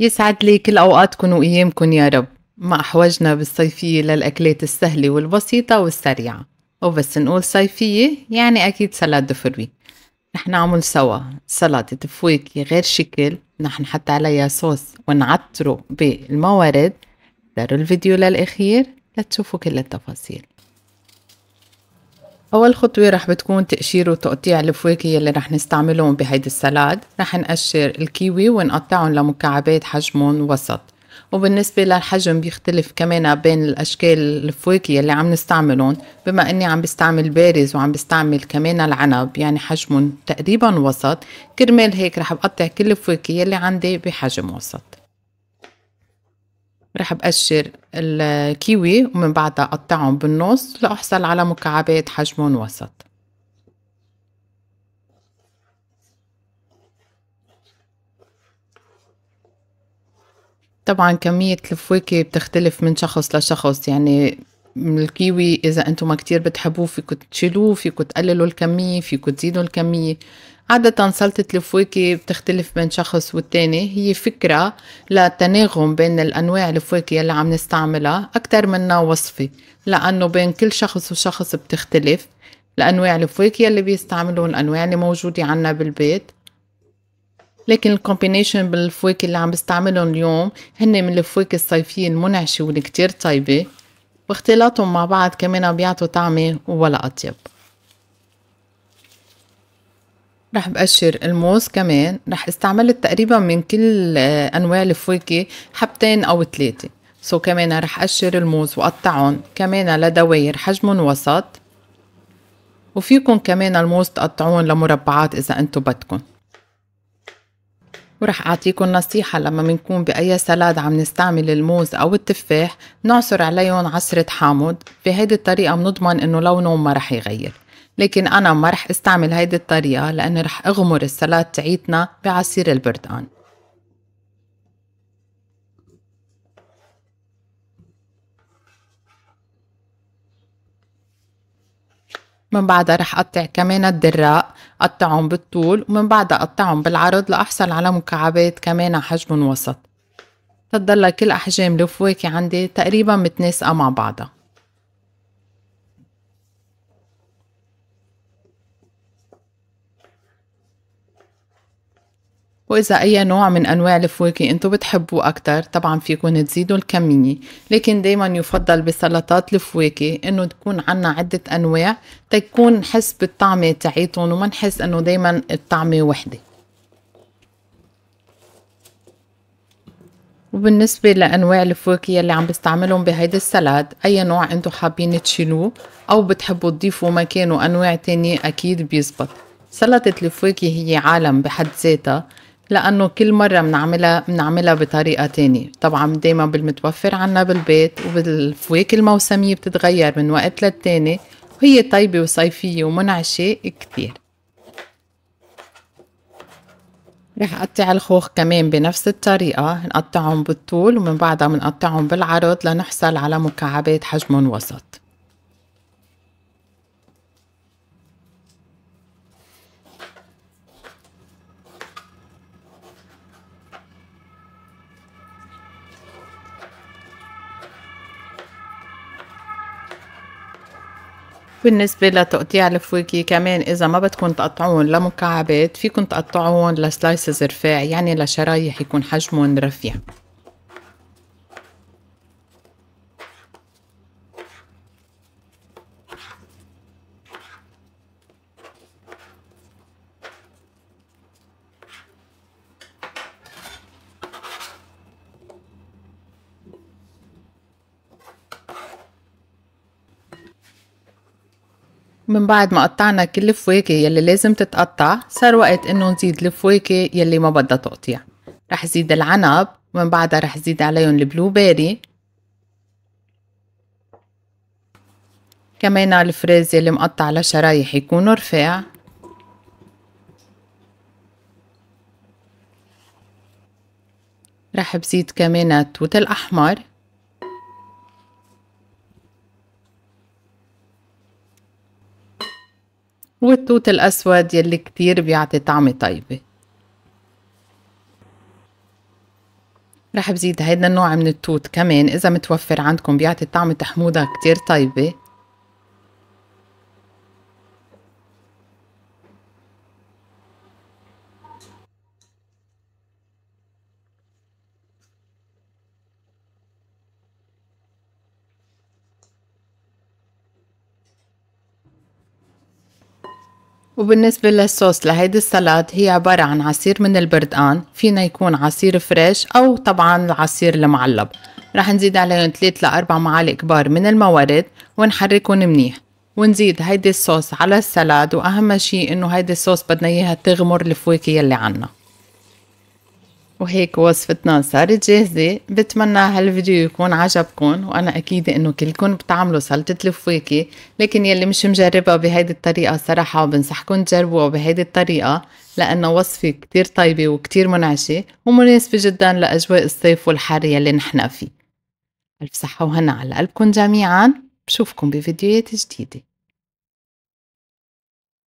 يسعد لي كل أوقاتكم وأيامكم يا رب ما أحوجنا بالصيفية للأكلات السهلة والبسيطة والسريعة وبس نقول صيفية يعني أكيد سلاد فروي رح نعمل سوا سلطة فواكه غير شكل رح نحط عليها صوص ونعطره بالموارد داروا الفيديو للأخير لتشوفوا كل التفاصيل أول خطوة رح بتكون تقشير وتقطيع الفواكه اللي رح نستعملهم بهيدي السلاد رح نقشر الكيوي ونقطعهم لمكعبات حجمهم وسط وبالنسبة للحجم بيختلف كمان بين الأشكال الفواكه اللي عم نستعملهم بما أني عم بستعمل بارز وعم بستعمل كمان العنب يعني حجمهم تقريبا وسط كرمال هيك رح بقطع كل الفواكه اللي عندي بحجم وسط رح بقشر الكيوي ومن بعدها أقطعهم بالنص لأحصل على مكعبات حجمهم وسط طبعا كمية الفواكه بتختلف من شخص لشخص يعني الكيوي اذا انتم كتير بتحبوه فيكم تشيلوه فيكم تقللوا الكميه فيكم تزيدوا الكميه عادة سلطة الفواكه بتختلف بين شخص والتاني هي فكرة لتناغم بين الأنواع الفواكه اللي عم نستعملها أكتر منها وصفة لأنه بين كل شخص وشخص بتختلف الأنواع الفواكه اللي بيستعملوا الأنواع اللي موجودة عنا بالبيت لكن الكومبينيشن بالفواكه اللي عم بستعملهم اليوم هن من الفواكه الصيفية المنعشة والكتير طيبة واختلاطهم مع بعض كمان بيعطوا طعمة ولا أطيب رح بقشر الموز كمان رح استعملت تقريبا من كل انواع الفواكه حبتين او ثلاثه سو كمان رح أقشر الموز وقطعهم كمان لدواير حجمهم وسط وفيكم كمان الموز تقطعون لمربعات اذا انتو بدكم ورح أعطيكم نصيحة لما بنكون بأي سلاد عم نستعمل الموز أو التفاح نعصر عليهم عصرة حامض هيدي الطريقة بنضمن إنه لونهم ما رح يغير لكن أنا ما رح استعمل هيدي الطريقة لاني رح أغمر السلاد تعيتنا بعصير البردقان من بعدها رح قطع كمان الدراء قطعهم بالطول ومن بعدها قطعهم بالعرض لأحصل على مكعبات كمان حجم وسط تضل كل أحجام الفواكه عندي تقريبا متناسقة مع بعضها وإذا أي نوع من أنواع الفواكه أنتو بتحبوا أكتر طبعا فيكن تزيدوا الكمية لكن دايما يفضل بسلطات الفواكه أنه تكون عنا عدة أنواع تكون نحس بالطعمة تاعيتهم وما نحس أنه دايما الطعمة وحدة وبالنسبة لأنواع الفواكه يلي عم بستعملهم بهيدا السلاد أي نوع أنتو حابين تشيلوه أو بتحبوا تضيفوا مكانه أنواع تانية أكيد بيزبط سلطة الفواكه هي عالم بحد ذاتها لانه كل مره بنعملها بنعملها بطريقه تانية طبعا دايما بالمتوفر عنا بالبيت وبالفواكه الموسميه بتتغير من وقت للتاني وهي طيبه وصيفيه ومنعشه كتير رح اقطع الخوخ كمان بنفس الطريقه نقطعهم بالطول ومن بعدها بنقطعهم بالعرض لنحصل على مكعبات حجم وسط بالنسبة لتقطيع الفواكه كمان إذا ما بدكم تقطعون لمكعبات فيكم تقطعون لسلايسز رفاع يعني لشرايح يكون حجمهم رفيع من بعد ما قطعنا كل الفواكه يلي لازم تتقطع صار وقت انه نزيد الفواكه يلي ما بدها تقطيع رح زيد العنب ومن بعدها رح زيد عليهم البلو بيري كمان الفريز يلي مقطع لشرايح يكون رفيع رح بزيد كمان التوت الأحمر والتوت الأسود يلي كتير بيعطي طعمة طيبة رح بزيد هيدا النوع من التوت كمان إذا متوفر عندكم بيعطي طعمة حموضة كتير طيبة وبالنسبة للصوص لهيدي السلطة هي عبارة عن عصير من البردقان فينا يكون عصير فريش أو طبعا العصير المعلب رح نزيد عليهم 3 ل 4 معالق كبار من الموارد ونحركهم منيح ونزيد هيدي الصوص على السلاد وأهم شي إنه هيدي الصوص بدنا إياها تغمر الفواكه يلي عنا وهيك وصفتنا صارت جاهزة بتمنى هالفيديو يكون عجبكم وأنا أكيدة إنه كلكم بتعملوا سلطة الفواكه لكن يلي مش مجربها بهيدي الطريقة صراحة وبنصحكم تجربوها بهيدي الطريقة لأنه وصفة كتير طيبة وكتير منعشة ومناسبة جدا لأجواء الصيف والحر يلي نحنا فيه ألف صحة وهنا على قلبكم جميعا بشوفكم بفيديوهات جديدة